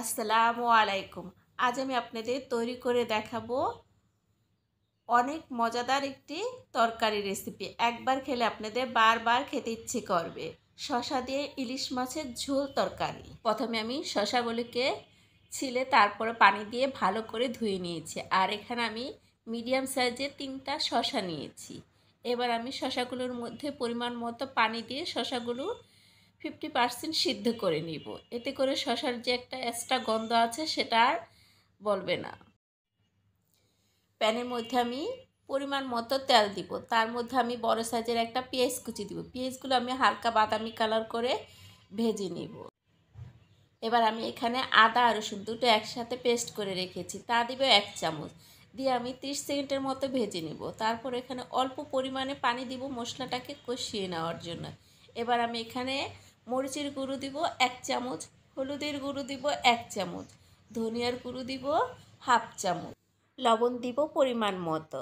আসসালামু আলাইকুম আজ আমি আপনাদের তৈরি করে দেখাবো অনেক মজাদার একটি তরকারি রেসিপি একবার খেলে আপনাদের বারবার খেতে ইচ্ছে করবে শশা দিয়ে ইলিশ মাছের ঝোল তরকারি প্রথমে আমি শশাগুলিকে ছিলে তারপরে পানি দিয়ে ভালো করে ধুয়ে নিয়েছি আর এখানে আমি মিডিয়াম সাইজের তিনটা শশা নিয়েছি এবার আমি শশাগুলোর মধ্যে পরিমাণ মতো পানি দিয়ে শশাগুলো ফিফটি পার্সেন্ট সিদ্ধ করে নিব এতে করে শশার যে একটা এক্সট্রা গন্ধ আছে সেটা আর বলবে না প্যানের মধ্যে আমি পরিমাণ মতো তেল দিব তার মধ্যে আমি বড় সাইজের একটা পেঁয়াজ কুচি দিব পেঁয়াজগুলো আমি হালকা বাদামি কালার করে ভেজে নিব এবার আমি এখানে আদা আর রসুন দুটো একসাথে পেস্ট করে রেখেছি তা দিব এক চামচ দিয়ে আমি ত্রিশ সেকেন্ডের মতো ভেজে নিব তারপর এখানে অল্প পরিমাণে পানি দিব মশলাটাকে কষিয়ে নেওয়ার জন্য এবার আমি এখানে মরিচের গুঁড়ো দিব এক চামচ হলুদের গুঁড়ো দিব এক চামচ ধনিয়ার গুঁড়ো দিব হাফ চামচ লবণ দিব পরিমাণ মতো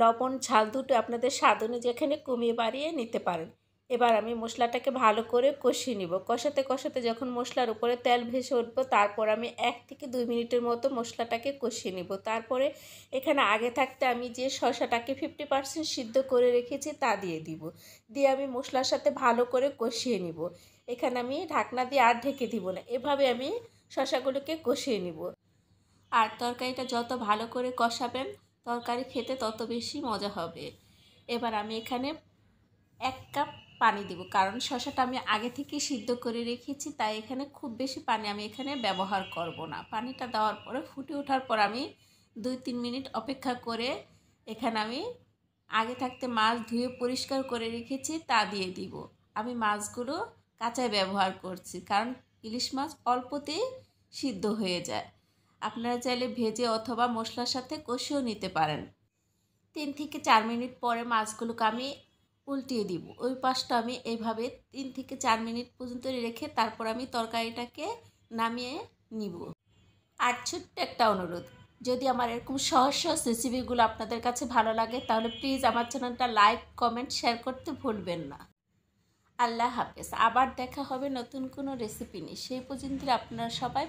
লবণ ঝাল দুটো আপনাদের স্বাদ অনুযায়ী এখানে কমিয়ে বাড়িয়ে নিতে পারেন এবার আমি মশলাটাকে ভালো করে কষিয়ে নিব কষাতে কষাতে যখন মশলার উপরে তেল ভেসে উঠব তারপর আমি এক থেকে দুই মিনিটের মতো মশলাটাকে কষিয়ে নিব তারপরে এখানে আগে থাকতে আমি যে শশাটাকে ফিফটি পার্সেন্ট সিদ্ধ করে রেখেছি তা দিয়ে দিব দিয়ে আমি মশলার সাথে ভালো করে কষিয়ে নিব এখানে আমি ঢাকনা দিয়ে আর ঢেকে দিব না এভাবে আমি শশাগুলোকে কষিয়ে নিব আর তরকারিটা যত ভালো করে কষাবেন তরকারি খেতে তত বেশি মজা হবে এবার আমি এখানে এক কাপ পানি দেব কারণ শশাটা আমি আগে থেকে সিদ্ধ করে রেখেছি তাই এখানে খুব বেশি পানি আমি এখানে ব্যবহার করব না পানিটা দেওয়ার পরে ফুটে ওঠার পর আমি দুই তিন মিনিট অপেক্ষা করে এখানে আমি আগে থাকতে মাছ ধুয়ে পরিষ্কার করে রেখেছি তা দিয়ে দিব আমি মাছগুলো কাঁচায় ব্যবহার করছি কারণ ইলিশ মাছ অল্পতেই সিদ্ধ হয়ে যায় আপনারা চাইলে ভেজে অথবা মশলার সাথে কষিয়েও নিতে পারেন তিন থেকে চার মিনিট পরে মাছগুলোকে আমি উল্টিয়ে দিব ওই পাশটা আমি এইভাবে তিন থেকে চার মিনিট পর্যন্ত রেখে তারপর আমি তরকারিটাকে নামিয়ে নিব আর ছোট্ট একটা অনুরোধ যদি আমার এরকম সহজ সহজ রেসিপিগুলো আপনাদের কাছে ভালো লাগে তাহলে প্লিজ আমার চ্যানেলটা লাইক কমেন্ট শেয়ার করতে ভুলবেন না আল্লাহ হাফেজ আবার দেখা হবে নতুন কোনো রেসিপি নিয়ে সেই পর্যন্ত আপনারা সবাই